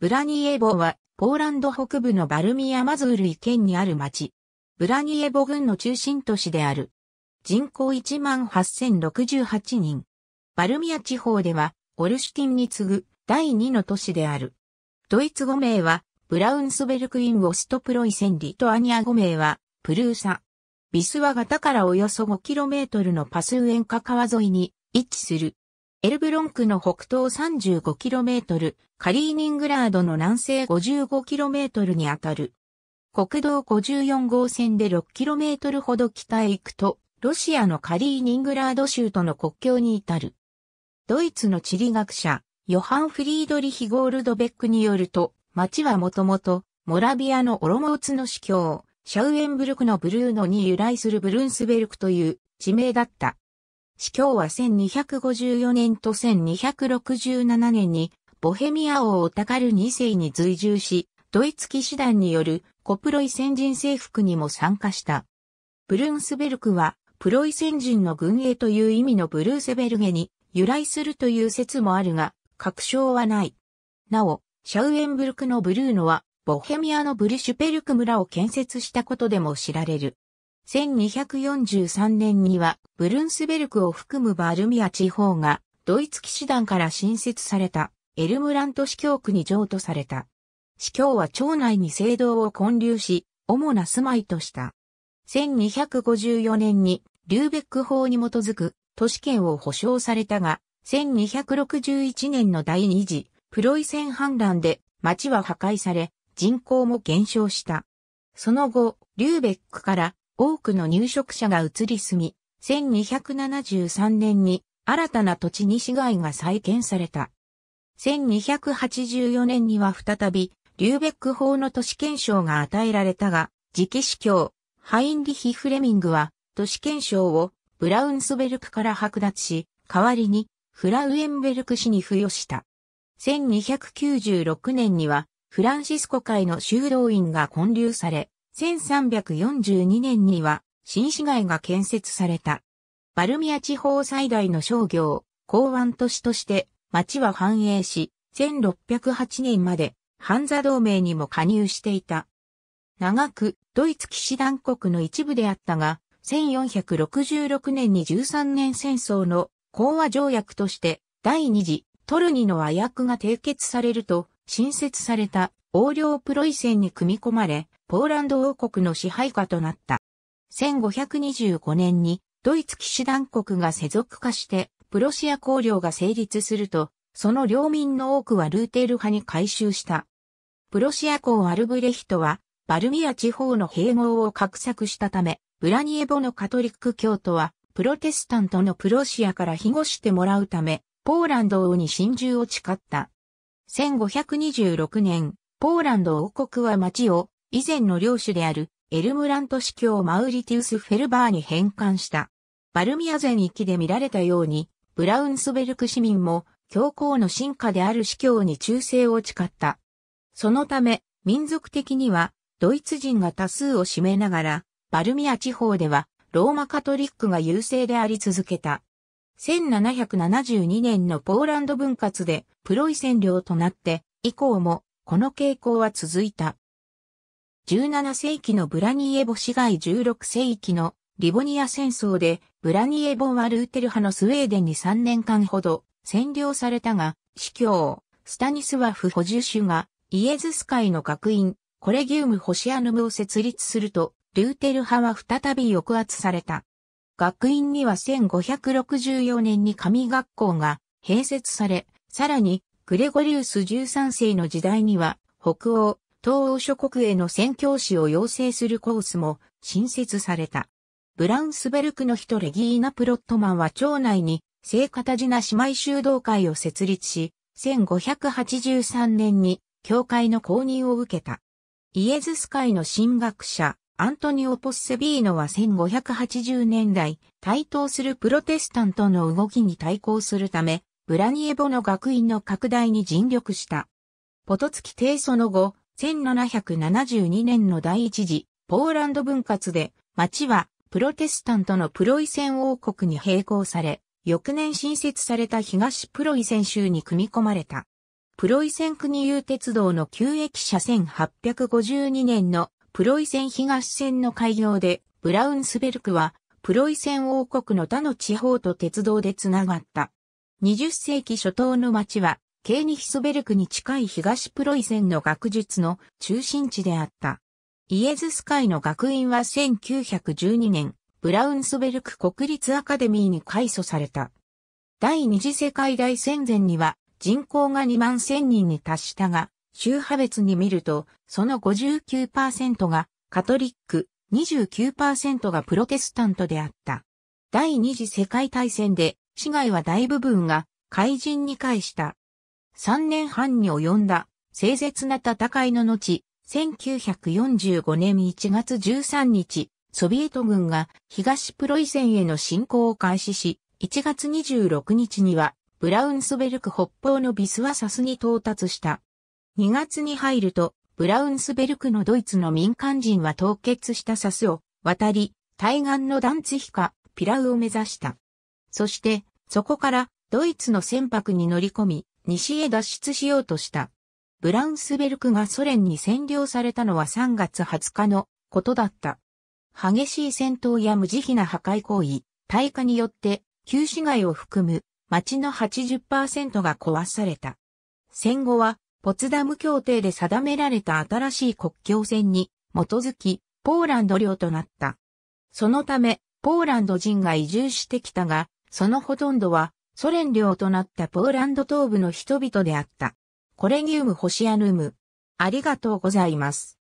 ブラニエボは、ポーランド北部のバルミアマズールイ県にある町。ブラニエボ郡の中心都市である。人口18,068人。バルミア地方では、オルシュティンに次ぐ第2の都市である。ドイツ語名は、ブラウンスベルクインオストプロイセンリトアニア語名は、プルーサ。ビスワ型からおよそ 5km のパスウエンカ川沿いに位置する。エルブロンクの北東 35km、カリーニングラードの南西 55km にあたる。国道54号線で 6km ほど北へ行くと、ロシアのカリーニングラード州との国境に至る。ドイツの地理学者、ヨハン・フリードリヒ・ゴールドベックによると、町はもともと、モラビアのオロモーツの司教、シャウエンブルクのブルーノに由来するブルンスベルクという地名だった。司教は1254年と1267年に、ボヘミア王オタカル2世に随従し、ドイツ騎士団によるコプロイ先人征服にも参加した。ブルンスベルクは、プロイ先人の軍営という意味のブルーセベルゲに由来するという説もあるが、確証はない。なお、シャウエンブルクのブルーノは、ボヘミアのブルシュペルク村を建設したことでも知られる。1243年にはブルンスベルクを含むバルミア地方がドイツ騎士団から新設されたエルムラント司教区に譲渡された。司教は町内に聖堂を建立し、主な住まいとした。1254年にリューベック法に基づく都市圏を保障されたが、1261年の第二次プロイセン反乱で町は破壊され、人口も減少した。その後、リューベックから多くの入植者が移り住み、1273年に新たな土地に市街が再建された。1284年には再び、リューベック法の都市憲章が与えられたが、次期司教、ハインリヒ・フレミングは、都市憲章をブラウンスベルクから剥奪し、代わりにフラウエンベルク市に付与した。1296年には、フランシスコ会の修道院が建立され、1342年には新市街が建設された。バルミア地方最大の商業、港湾都市として町は繁栄し、1608年までハンザ同盟にも加入していた。長くドイツ騎士団国の一部であったが、1466年に13年戦争の講和条約として第二次トルニの和訳が締結されると、新設された横領プロイセンに組み込まれ、ポーランド王国の支配下となった。1525年にドイツ騎士団国が世俗化してプロシア公領が成立すると、その領民の多くはルーテール派に改修した。プロシア公アルブレヒトは、バルミア地方の併合を画策したため、ブラニエボのカトリック教徒は、プロテスタントのプロシアから庇護してもらうため、ポーランド王に真珠を誓った。1526年、ポーランド王国は町を以前の領主であるエルムラント司教マウリティウス・フェルバーに返還した。バルミア全域で見られたように、ブラウンスベルク市民も教皇の進化である司教に忠誠を誓った。そのため、民族的にはドイツ人が多数を占めながら、バルミア地方ではローマカトリックが優勢であり続けた。1772年のポーランド分割でプロイセン領となって以降もこの傾向は続いた。17世紀のブラニエボ市街16世紀のリボニア戦争でブラニエボはルーテル派のスウェーデンに3年間ほど占領されたが、司教、スタニスワフ・ホジュシュがイエズス会の学院、コレギウム・ホシアヌムを設立すると、ルーテル派は再び抑圧された。学院には1564年に神学校が併設され、さらに、グレゴリウス13世の時代には、北欧、東欧諸国への宣教師を養成するコースも新設された。ブラウンスベルクの人レギーナ・プロットマンは町内に聖カタジナ姉妹修道会を設立し、1583年に教会の公認を受けた。イエズス会の神学者、アントニオ・ポッセビーノは1580年代、台頭するプロテスタントの動きに対抗するため、ブラニエボの学院の拡大に尽力した。ポトツキ帝その後、1772年の第一次、ポーランド分割で、町はプロテスタントのプロイセン王国に並行され、翌年新設された東プロイセン州に組み込まれた。プロイセン国有鉄道の旧駅舎1852年のプロイセン東線の開業で、ブラウンスベルクは、プロイセン王国の他の地方と鉄道でつながった。20世紀初頭の町は、ケーニヒスベルクに近い東プロイセンの学術の中心地であった。イエズス会の学院は1912年、ブラウンスベルク国立アカデミーに改祖された。第二次世界大戦前には人口が2万1000人に達したが、宗派別に見ると、その59%がカトリック、29%がプロテスタントであった。第二次世界大戦で、市街は大部分が海人に返した。3年半に及んだ、清絶な戦いの後、1945年1月13日、ソビエト軍が東プロイセンへの侵攻を開始し、1月26日には、ブラウンスベルク北方のビスワサスに到達した。2月に入ると、ブラウンスベルクのドイツの民間人は凍結したサスを渡り、対岸のダンツヒカ、ピラウを目指した。そして、そこからドイツの船舶に乗り込み、西へ脱出しようとした。ブラウンスベルクがソ連に占領されたのは3月20日のことだった。激しい戦闘や無慈悲な破壊行為、対価によって旧市街を含む町の80%が壊された。戦後はポツダム協定で定められた新しい国境線に基づき、ポーランド領となった。そのため、ポーランド人が移住してきたが、そのほとんどはソ連領となったポーランド東部の人々であった。コレギウム・ホシアヌム。ありがとうございます。